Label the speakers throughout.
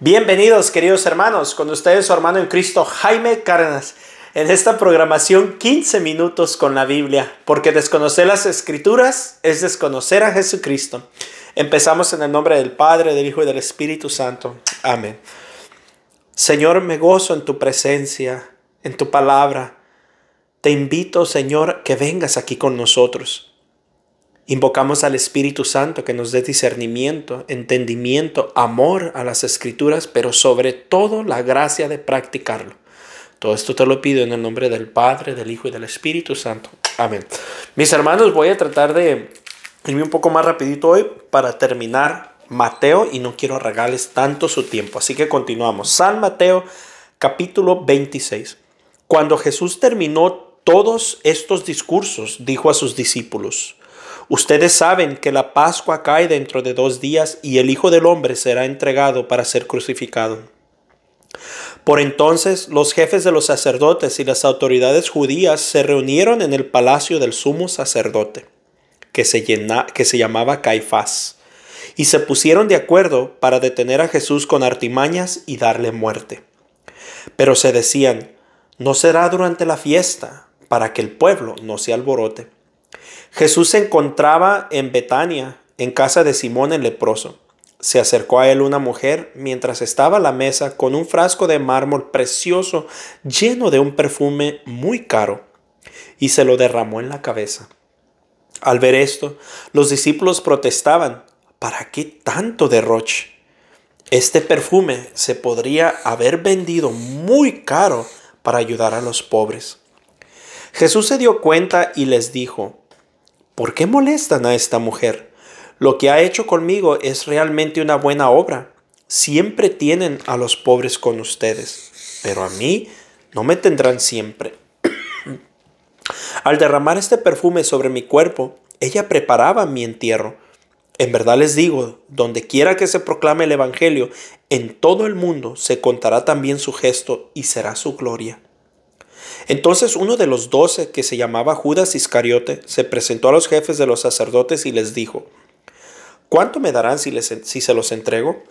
Speaker 1: Bienvenidos queridos hermanos, con ustedes su hermano en Cristo Jaime Cárdenas, en esta programación 15 minutos con la Biblia, porque desconocer las escrituras es desconocer a Jesucristo. Empezamos en el nombre del Padre, del Hijo y del Espíritu Santo. Amén. Señor, me gozo en tu presencia, en tu palabra. Te invito, Señor, que vengas aquí con nosotros. Invocamos al Espíritu Santo que nos dé discernimiento, entendimiento, amor a las escrituras, pero sobre todo la gracia de practicarlo. Todo esto te lo pido en el nombre del Padre, del Hijo y del Espíritu Santo. Amén. Mis hermanos, voy a tratar de irme un poco más rapidito hoy para terminar Mateo y no quiero regales tanto su tiempo. Así que continuamos. San Mateo capítulo 26. Cuando Jesús terminó todos estos discursos, dijo a sus discípulos, Ustedes saben que la Pascua cae dentro de dos días y el Hijo del Hombre será entregado para ser crucificado. Por entonces los jefes de los sacerdotes y las autoridades judías se reunieron en el palacio del sumo sacerdote, que se, llamaba Caifás, y se pusieron de acuerdo para detener a Jesús con artimañas y darle muerte. Pero se decían, no será durante la fiesta, para que el pueblo no se alborote. Jesús se encontraba en Betania, en casa de Simón el leproso. Se acercó a él una mujer mientras estaba a la mesa con un frasco de mármol precioso lleno de un perfume muy caro y se lo derramó en la cabeza. Al ver esto, los discípulos protestaban, ¿para qué tanto derroche? Este perfume se podría haber vendido muy caro para ayudar a los pobres. Jesús se dio cuenta y les dijo, ¿Por qué molestan a esta mujer? Lo que ha hecho conmigo es realmente una buena obra. Siempre tienen a los pobres con ustedes, pero a mí no me tendrán siempre. Al derramar este perfume sobre mi cuerpo, ella preparaba mi entierro. En verdad les digo, donde quiera que se proclame el Evangelio, en todo el mundo se contará también su gesto y será su gloria. Entonces uno de los doce, que se llamaba Judas Iscariote, se presentó a los jefes de los sacerdotes y les dijo, ¿cuánto me darán si, se los entrego?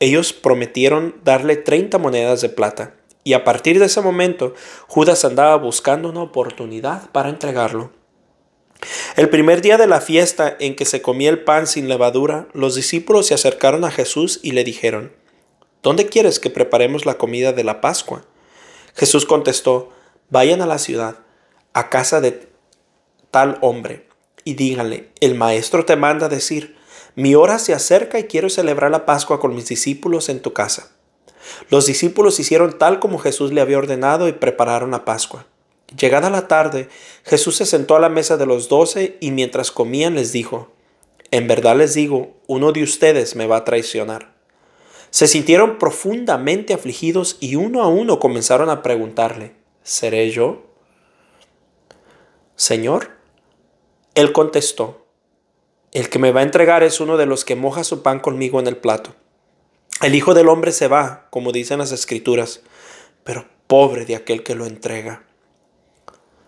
Speaker 1: Ellos prometieron darle 30 monedas de plata, y a partir de ese momento Judas andaba buscando una oportunidad para entregarlo. El primer día de la fiesta en que se comía el pan sin levadura, los discípulos se acercaron a Jesús y le dijeron, ¿Dónde quieres que preparemos la comida de la Pascua? Jesús contestó, Vayan a la ciudad, a casa de tal hombre, y díganle, el maestro te manda decir, mi hora se acerca y quiero celebrar la Pascua con mis discípulos en tu casa. Los discípulos hicieron tal como Jesús le había ordenado y prepararon la Pascua. Llegada la tarde, Jesús se sentó a la mesa de los doce y mientras comían les dijo, En verdad les digo, uno de ustedes me va a traicionar. Se sintieron profundamente afligidos y uno a uno comenzaron a preguntarle, seré yo? Señor, él contestó, el que me va a entregar es uno de los que moja su pan conmigo en el plato. El Hijo del Hombre se va, como dicen las escrituras, pero pobre de aquel que lo entrega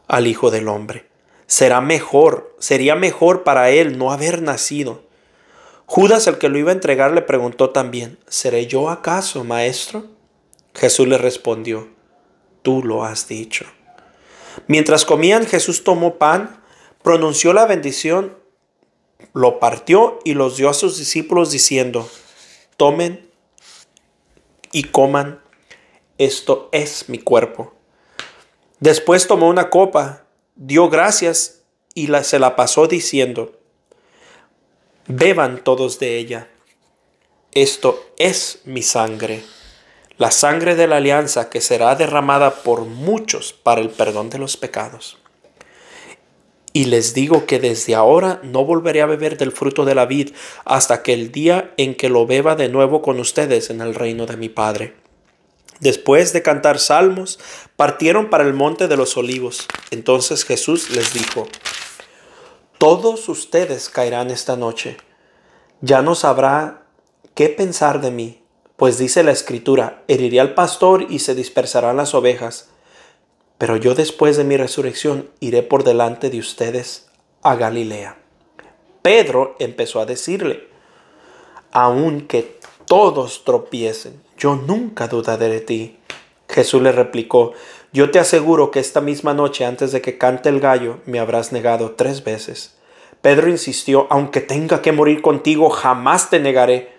Speaker 1: al Hijo del Hombre. Será mejor, sería mejor para él no haber nacido. Judas, el que lo iba a entregar, le preguntó también, ¿seré yo acaso, maestro? Jesús le respondió, tú lo has dicho. Mientras comían, Jesús tomó pan, pronunció la bendición, lo partió y los dio a sus discípulos diciendo, tomen y coman, esto es mi cuerpo. Después tomó una copa, dio gracias y la, se la pasó diciendo, beban todos de ella, esto es mi sangre la sangre de la alianza que será derramada por muchos para el perdón de los pecados. Y les digo que desde ahora no volveré a beber del fruto de la vid hasta que el día en que lo beba de nuevo con ustedes en el reino de mi Padre. Después de cantar salmos, partieron para el monte de los olivos. Entonces Jesús les dijo, Todos ustedes caerán esta noche. Ya no sabrá qué pensar de mí pues dice la escritura, heriré al pastor y se dispersarán las ovejas. Pero yo después de mi resurrección iré por delante de ustedes a Galilea. Pedro empezó a decirle, aunque todos tropiecen, yo nunca dudaré de ti. Jesús le replicó, yo te aseguro que esta misma noche antes de que cante el gallo me habrás negado tres veces. Pedro insistió, aunque tenga que morir contigo, jamás te negaré.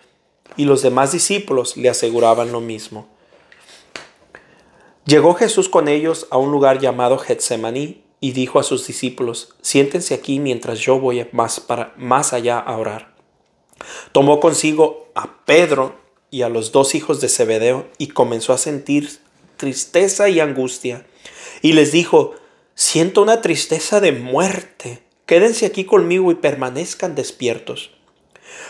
Speaker 1: Y los demás discípulos le aseguraban lo mismo. Llegó Jesús con ellos a un lugar llamado Getsemaní y dijo a sus discípulos, siéntense aquí mientras yo voy más, para, más allá a orar. Tomó consigo a Pedro y a los dos hijos de Zebedeo y comenzó a sentir tristeza y angustia. Y les dijo, siento una tristeza de muerte, quédense aquí conmigo y permanezcan despiertos.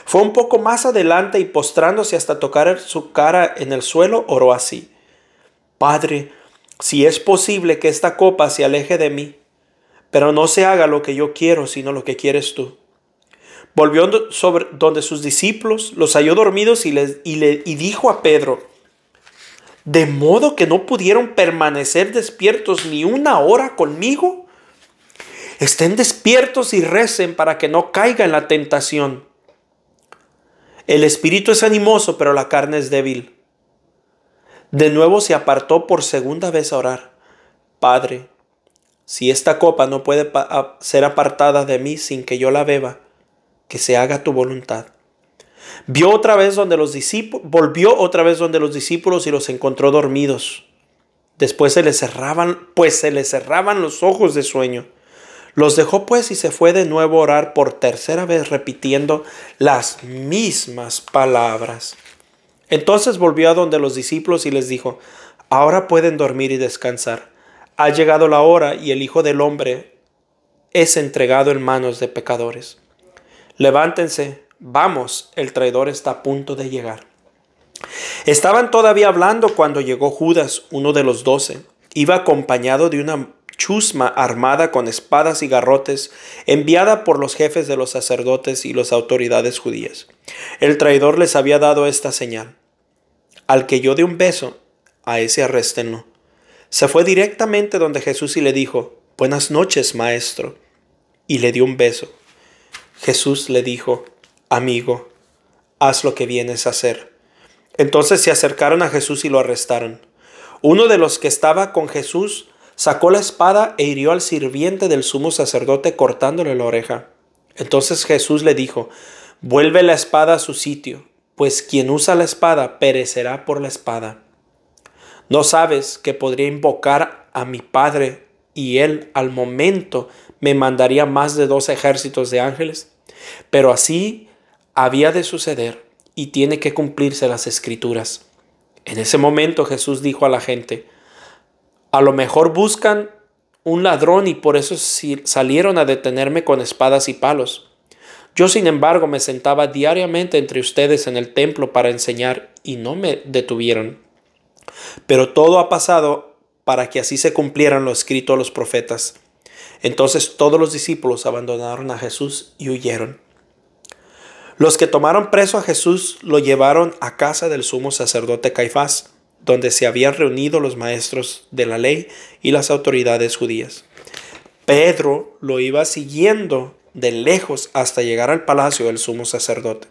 Speaker 1: Fue un poco más adelante y postrándose hasta tocar su cara en el suelo, oró así. Padre, si es posible que esta copa se aleje de mí, pero no se haga lo que yo quiero, sino lo que quieres tú. Volvió sobre donde sus discípulos los halló dormidos y, les, le, y dijo a Pedro, de modo que no pudieron permanecer despiertos ni una hora conmigo. Estén despiertos y recen para que no caiga en la tentación. El espíritu es animoso, pero la carne es débil. De nuevo se apartó por segunda vez a orar. Padre, si esta copa no puede ser apartada de mí sin que yo la beba, que se haga tu voluntad. Vio otra vez donde los discípulos, volvió otra vez donde los discípulos y los encontró dormidos. Después se les cerraban, pues se les cerraban los ojos de sueño. Los dejó pues y se fue de nuevo a orar por tercera vez repitiendo las mismas palabras. Entonces volvió a donde los discípulos y les dijo, ahora pueden dormir y descansar. Ha llegado la hora y el Hijo del Hombre es entregado en manos de pecadores. Levántense, vamos, el traidor está a punto de llegar. Estaban todavía hablando cuando llegó Judas, uno de los doce. Iba acompañado de una chusma armada con espadas y garrotes, enviada por los jefes de los sacerdotes y las autoridades judías. El traidor les había dado esta señal. Al que yo dé un beso, a ese arrestenlo. Se fue directamente donde Jesús y le dijo, Buenas noches, maestro. Y le dio un beso. Jesús le dijo, Amigo, haz lo que vienes a hacer. Entonces se acercaron a Jesús y lo arrestaron. Uno de los que estaba con Jesús sacó la espada e hirió al sirviente del sumo sacerdote cortándole la oreja. Entonces Jesús le dijo, vuelve la espada a su sitio, pues quien usa la espada perecerá por la espada. No sabes que podría invocar a mi Padre y él al momento me mandaría más de dos ejércitos de ángeles. Pero así había de suceder y tiene que cumplirse las escrituras. En ese momento Jesús dijo a la gente, a lo mejor buscan un ladrón y por eso salieron a detenerme con espadas y palos. Yo, sin embargo, me sentaba diariamente entre ustedes en el templo para enseñar y no me detuvieron. Pero todo ha pasado para que así se cumplieran lo escrito a los profetas. Entonces todos los discípulos abandonaron a Jesús y huyeron. Los que tomaron preso a Jesús lo llevaron a casa del sumo sacerdote Caifás donde se habían reunido los maestros de la ley y las autoridades judías. Pedro lo iba siguiendo de lejos hasta llegar al palacio del sumo sacerdote.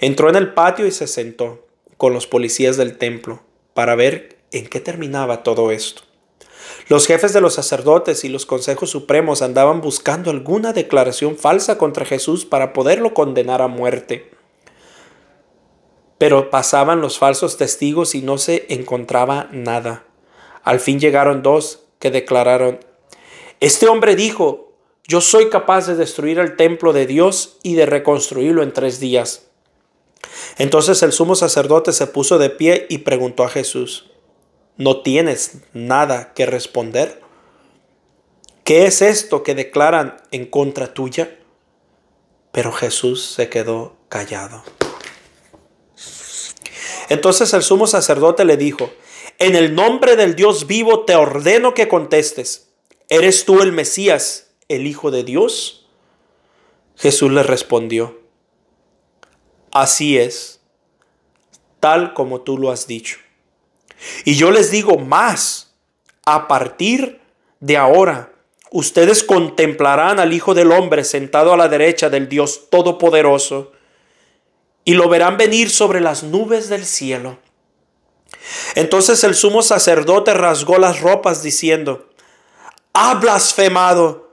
Speaker 1: Entró en el patio y se sentó con los policías del templo para ver en qué terminaba todo esto. Los jefes de los sacerdotes y los consejos supremos andaban buscando alguna declaración falsa contra Jesús para poderlo condenar a muerte. Pero pasaban los falsos testigos y no se encontraba nada. Al fin llegaron dos que declararon, este hombre dijo, yo soy capaz de destruir el templo de Dios y de reconstruirlo en tres días. Entonces el sumo sacerdote se puso de pie y preguntó a Jesús, ¿no tienes nada que responder? ¿Qué es esto que declaran en contra tuya? Pero Jesús se quedó callado. Entonces el sumo sacerdote le dijo, en el nombre del Dios vivo te ordeno que contestes, ¿eres tú el Mesías, el Hijo de Dios? Jesús le respondió, así es, tal como tú lo has dicho. Y yo les digo más, a partir de ahora, ustedes contemplarán al Hijo del Hombre sentado a la derecha del Dios Todopoderoso y lo verán venir sobre las nubes del cielo. Entonces el sumo sacerdote rasgó las ropas diciendo, ha blasfemado,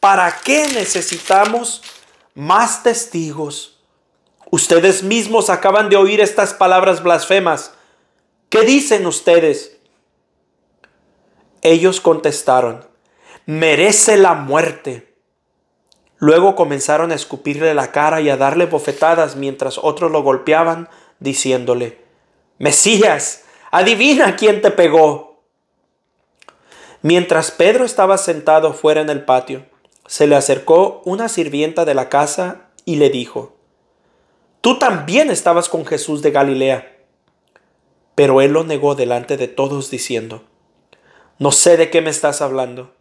Speaker 1: ¿para qué necesitamos más testigos? Ustedes mismos acaban de oír estas palabras blasfemas. ¿Qué dicen ustedes? Ellos contestaron, merece la muerte. Luego comenzaron a escupirle la cara y a darle bofetadas mientras otros lo golpeaban, diciéndole, Mesías, adivina quién te pegó. Mientras Pedro estaba sentado fuera en el patio, se le acercó una sirvienta de la casa y le dijo, Tú también estabas con Jesús de Galilea. Pero él lo negó delante de todos diciendo, No sé de qué me estás hablando.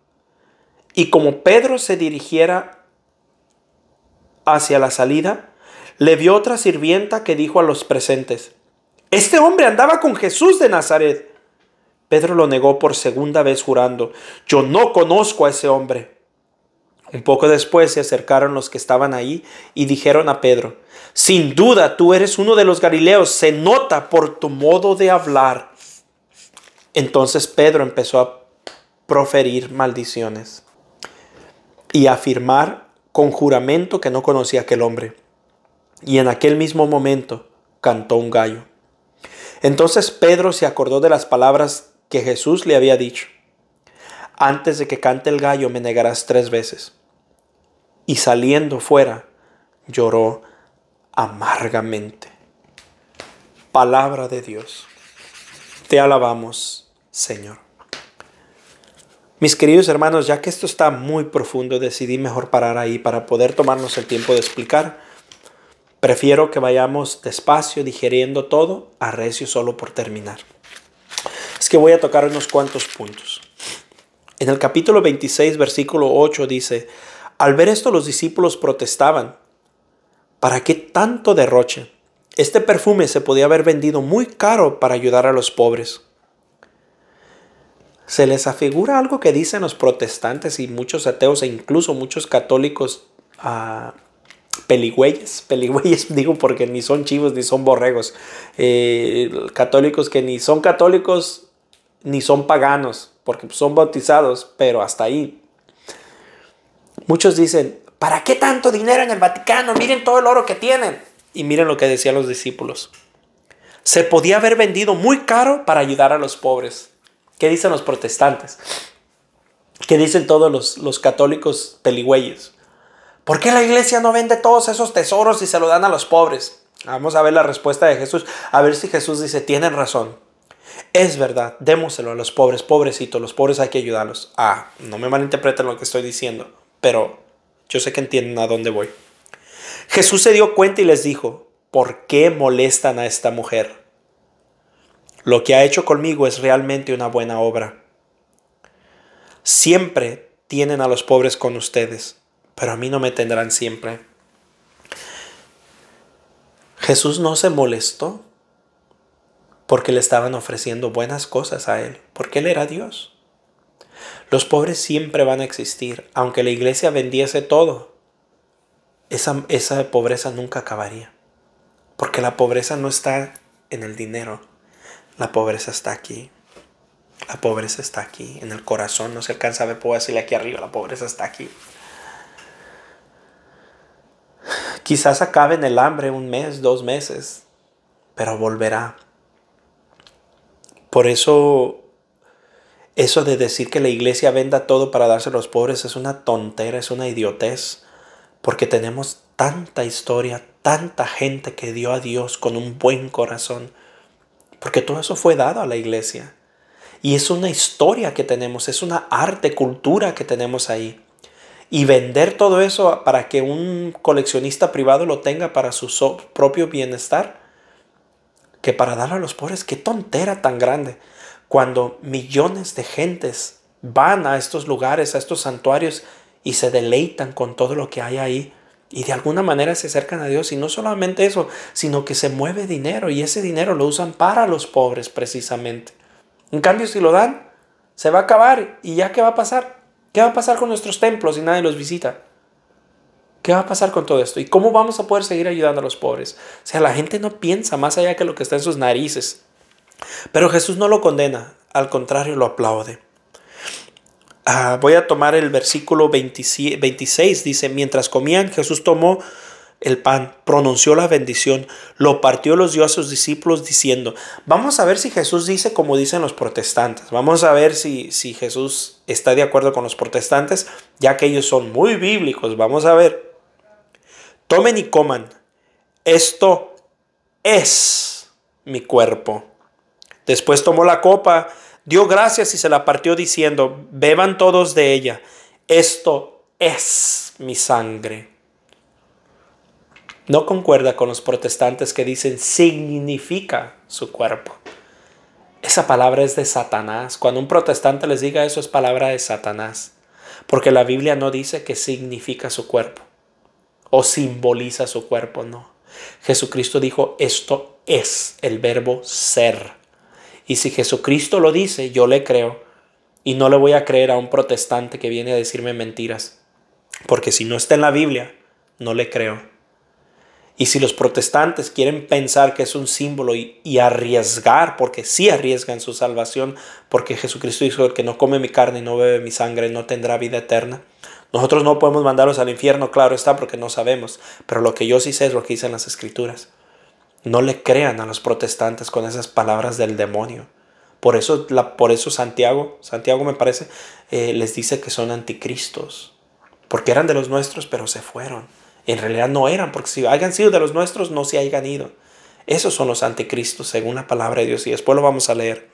Speaker 1: Y como Pedro se dirigiera hacia la salida, le vio otra sirvienta que dijo a los presentes, Este hombre andaba con Jesús de Nazaret. Pedro lo negó por segunda vez jurando, Yo no conozco a ese hombre. Un poco después se acercaron los que estaban ahí y dijeron a Pedro, Sin duda tú eres uno de los Galileos, se nota por tu modo de hablar. Entonces Pedro empezó a proferir maldiciones y afirmar con juramento que no conocía aquel hombre. Y en aquel mismo momento cantó un gallo. Entonces Pedro se acordó de las palabras que Jesús le había dicho. Antes de que cante el gallo me negarás tres veces. Y saliendo fuera, lloró amargamente. Palabra de Dios. Te alabamos, Señor. Mis queridos hermanos, ya que esto está muy profundo, decidí mejor parar ahí para poder tomarnos el tiempo de explicar. Prefiero que vayamos despacio, digeriendo todo, a recio solo por terminar. Es que voy a tocar unos cuantos puntos. En el capítulo 26, versículo 8 dice, al ver esto los discípulos protestaban, ¿para qué tanto derroche? Este perfume se podía haber vendido muy caro para ayudar a los pobres se les afigura algo que dicen los protestantes y muchos ateos e incluso muchos católicos ah, peligüeyes, peligüeyes digo porque ni son chivos ni son borregos, eh, católicos que ni son católicos ni son paganos, porque son bautizados, pero hasta ahí. Muchos dicen, ¿para qué tanto dinero en el Vaticano? Miren todo el oro que tienen. Y miren lo que decían los discípulos. Se podía haber vendido muy caro para ayudar a los pobres. ¿Qué dicen los protestantes? ¿Qué dicen todos los, católicos peligüeyes? ¿Por qué la iglesia no vende todos esos tesoros y se lo dan a los pobres? Vamos a ver la respuesta de Jesús, a ver si Jesús dice, tienen razón. Es verdad, démoselo a los pobres, pobrecitos, los pobres hay que ayudarlos. Ah, no me malinterpreten lo que estoy diciendo, pero yo sé que entienden a dónde voy. Jesús se dio cuenta y les dijo, ¿por qué molestan a esta mujer? Lo que ha hecho conmigo es realmente una buena obra. Siempre tienen a los pobres con ustedes, pero a mí no me tendrán siempre. Jesús no se molestó porque le estaban ofreciendo buenas cosas a él, porque él era Dios. Los pobres siempre van a existir, aunque la iglesia vendiese todo. Esa, esa pobreza nunca acabaría, porque la pobreza no está en el dinero, la pobreza está aquí. La pobreza está aquí, en el corazón. No se alcanza a ver, puedo decirle aquí arriba, la pobreza está aquí. Quizás acabe en el hambre un mes, dos meses, pero volverá. Por eso, eso de decir que la iglesia venda todo para darse a los pobres es una tontera, es una idiotez, porque tenemos tanta historia, tanta gente que dio a Dios con un buen corazón porque todo eso fue dado a la iglesia. Y es una historia que tenemos, es una arte, cultura que tenemos ahí. Y vender todo eso para que un coleccionista privado lo tenga para su propio bienestar, que para darlo a los pobres, qué tontera tan grande. Cuando millones de gentes van a estos lugares, a estos santuarios y se deleitan con todo lo que hay ahí y de alguna manera se acercan a Dios. Y no solamente eso, sino que se mueve dinero y ese dinero lo usan para los pobres precisamente. En cambio, si lo dan, se va a acabar. ¿Y ya qué va a pasar? ¿Qué va a pasar con nuestros templos si nadie los visita? ¿Qué va a pasar con todo esto? ¿Y cómo vamos a poder seguir ayudando a los pobres? O sea, la gente no piensa más allá que lo que está en sus narices. Pero Jesús no lo condena, al contrario lo aplaude. Ah, voy a tomar el versículo 26, dice, mientras comían, Jesús tomó el pan, pronunció la bendición, lo partió, los dio a sus discípulos diciendo, vamos a ver si Jesús dice como dicen los protestantes, vamos a ver si, si Jesús está de acuerdo con los protestantes, ya que ellos son muy bíblicos, vamos a ver. Tomen y coman, esto es mi cuerpo. Después tomó la copa, dio gracias y se la partió diciendo, beban todos de ella, esto es mi sangre. No concuerda con los protestantes que dicen significa su cuerpo. Esa palabra es de Satanás. Cuando un protestante les diga eso es palabra de Satanás. Porque la Biblia no dice que significa su cuerpo o simboliza su cuerpo, no. Jesucristo dijo, esto es el verbo ser y si Jesucristo lo dice, yo le creo. Y no le voy a creer a un protestante que viene a decirme mentiras. Porque si no está en la Biblia, no le creo. Y si los protestantes quieren pensar que es un símbolo y, arriesgar, porque sí arriesgan su salvación, porque Jesucristo dijo, el que no come mi carne y no bebe mi sangre no tendrá vida eterna. Nosotros no podemos mandarlos al infierno, claro está, porque no sabemos. Pero lo que yo sí sé es lo que dicen las escrituras. No le crean a los protestantes con esas palabras del demonio. Por eso, por eso Santiago, Santiago me parece, eh, les dice que son anticristos. Porque eran de los nuestros, pero se fueron. En realidad no eran, porque si hayan sido de los nuestros, no se hayan ido. Esos son los anticristos, según la palabra de Dios. Y después lo vamos a leer.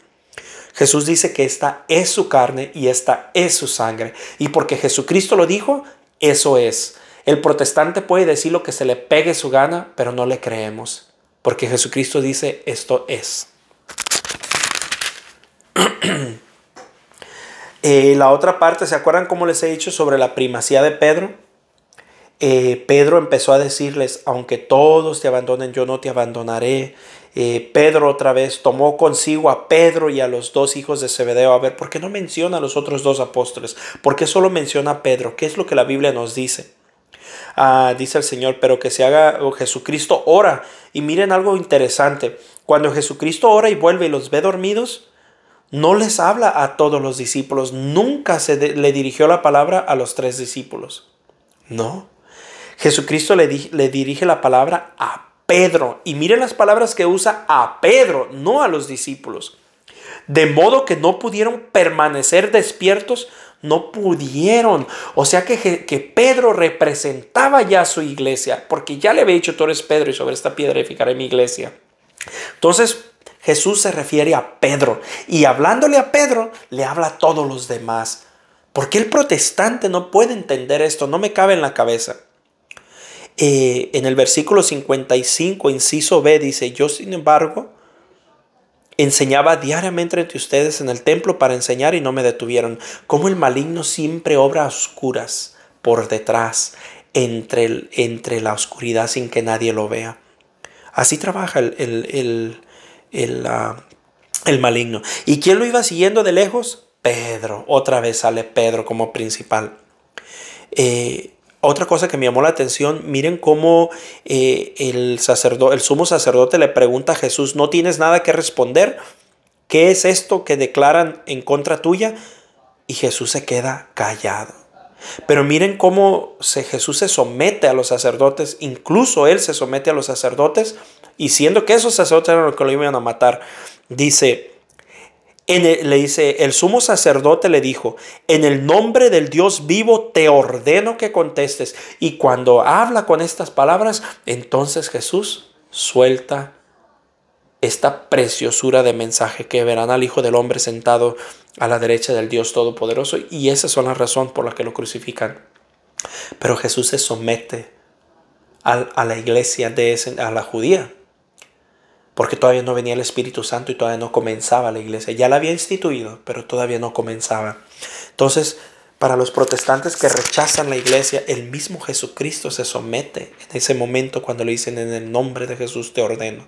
Speaker 1: Jesús dice que esta es su carne y esta es su sangre. Y porque Jesucristo lo dijo, eso es. El protestante puede decir lo que se le pegue su gana, pero no le creemos porque Jesucristo dice esto es. Eh, la otra parte, ¿se acuerdan cómo les he dicho sobre la primacía de Pedro? Eh, Pedro empezó a decirles, aunque todos te abandonen, yo no te abandonaré. Eh, Pedro otra vez tomó consigo a Pedro y a los dos hijos de Zebedeo. A ver, ¿por qué no menciona a los otros dos apóstoles? ¿Por qué solo menciona a Pedro? ¿Qué es lo que la Biblia nos dice? Ah, dice el Señor, pero que se haga, oh, Jesucristo ora. Y miren algo interesante, cuando Jesucristo ora y vuelve y los ve dormidos, no les habla a todos los discípulos, nunca se le dirigió la palabra a los tres discípulos. No, Jesucristo le dirige la palabra a Pedro. Y miren las palabras que usa a Pedro, no a los discípulos. De modo que no pudieron permanecer despiertos no pudieron. O sea que, Pedro representaba ya su iglesia, porque ya le había dicho, tú eres Pedro y sobre esta piedra edificaré mi iglesia. Entonces Jesús se refiere a Pedro y hablándole a Pedro, le habla a todos los demás. porque el protestante no puede entender esto? No me cabe en la cabeza. Eh, en el versículo 55, inciso B, dice, yo sin embargo, Enseñaba diariamente entre ustedes en el templo para enseñar y no me detuvieron. Como el maligno siempre obra a oscuras por detrás, entre, entre la oscuridad sin que nadie lo vea. Así trabaja el, el, el, ah, el maligno. ¿Y quién lo iba siguiendo de lejos? Pedro. Otra vez sale Pedro como principal. Eh, otra cosa que me llamó la atención, miren cómo eh, el, el sumo sacerdote le pregunta a Jesús, ¿no tienes nada que responder? ¿Qué es esto que declaran en contra tuya? Y Jesús se queda callado. Pero miren cómo se, Jesús se somete a los sacerdotes, incluso él se somete a los sacerdotes, y siendo que esos sacerdotes eran los que lo iban a matar, dice, le dice, el sumo sacerdote le dijo, en el nombre del Dios vivo te ordeno que contestes. Y cuando habla con estas palabras, entonces Jesús suelta esta preciosura de mensaje que verán al Hijo del Hombre sentado a la derecha del Dios Todopoderoso. Y esa es la razón por la que lo crucifican. Pero Jesús se somete a, la iglesia, de a la judía, porque todavía no venía el Espíritu Santo y todavía no comenzaba la iglesia. Ya la había instituido, pero todavía no comenzaba. Entonces, para los protestantes que rechazan la iglesia, el mismo Jesucristo se somete en ese momento cuando le dicen en el nombre de Jesús te ordeno.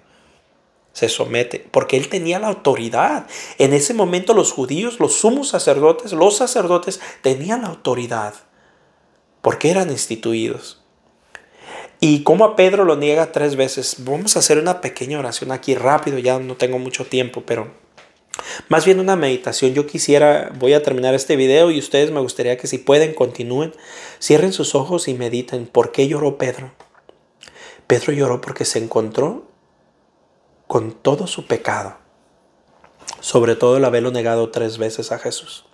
Speaker 1: Se somete, porque él tenía la autoridad. En ese momento los judíos, los sumos sacerdotes, los sacerdotes tenían la autoridad, porque eran instituidos. Y como a Pedro lo niega tres veces, vamos a hacer una pequeña oración aquí rápido, ya no tengo mucho tiempo, pero más bien una meditación. Yo quisiera, voy a terminar este video y ustedes me gustaría que si pueden continúen, cierren sus ojos y mediten. ¿Por qué lloró Pedro? Pedro lloró porque se encontró con todo su pecado, sobre todo el haberlo negado tres veces a Jesús.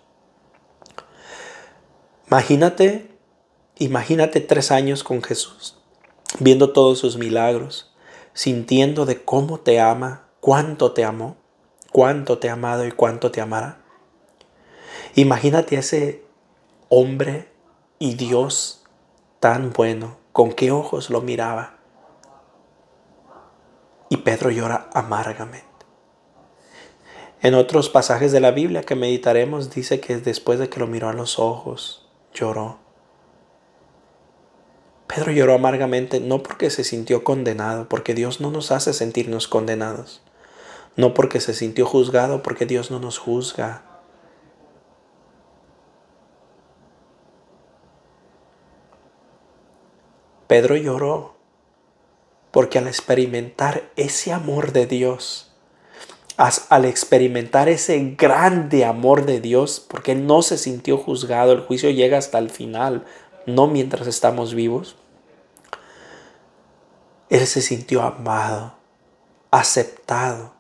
Speaker 1: Imagínate, imagínate tres años con Jesús viendo todos sus milagros, sintiendo de cómo te ama, cuánto te amó, cuánto te ha amado y cuánto te amará. Imagínate ese hombre y Dios tan bueno, con qué ojos lo miraba. Y Pedro llora amargamente. En otros pasajes de la Biblia que meditaremos dice que después de que lo miró a los ojos, lloró. Pedro lloró amargamente no porque se sintió condenado, porque Dios no nos hace sentirnos condenados, no porque se sintió juzgado, porque Dios no nos juzga. Pedro lloró porque al experimentar ese amor de Dios, al experimentar ese grande amor de Dios, porque no se sintió juzgado, el juicio llega hasta el final, no mientras estamos vivos. Él se sintió amado, aceptado.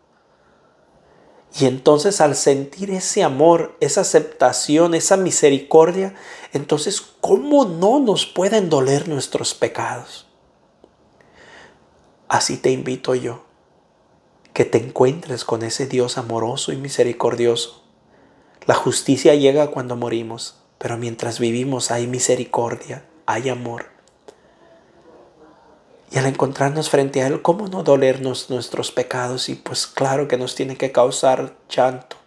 Speaker 1: Y entonces al sentir ese amor, esa aceptación, esa misericordia, entonces ¿cómo no nos pueden doler nuestros pecados? Así te invito yo, que te encuentres con ese Dios amoroso y misericordioso. La justicia llega cuando morimos, pero mientras vivimos hay misericordia, hay amor y al encontrarnos frente a Él, ¿cómo no dolernos nuestros pecados? Y pues claro que nos tiene que causar llanto.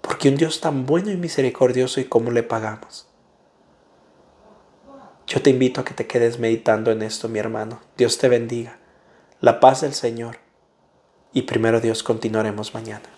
Speaker 1: Porque un Dios tan bueno y misericordioso y cómo le pagamos. Yo te invito a que te quedes meditando en esto, mi hermano. Dios te bendiga. La paz del Señor. Y primero Dios continuaremos mañana.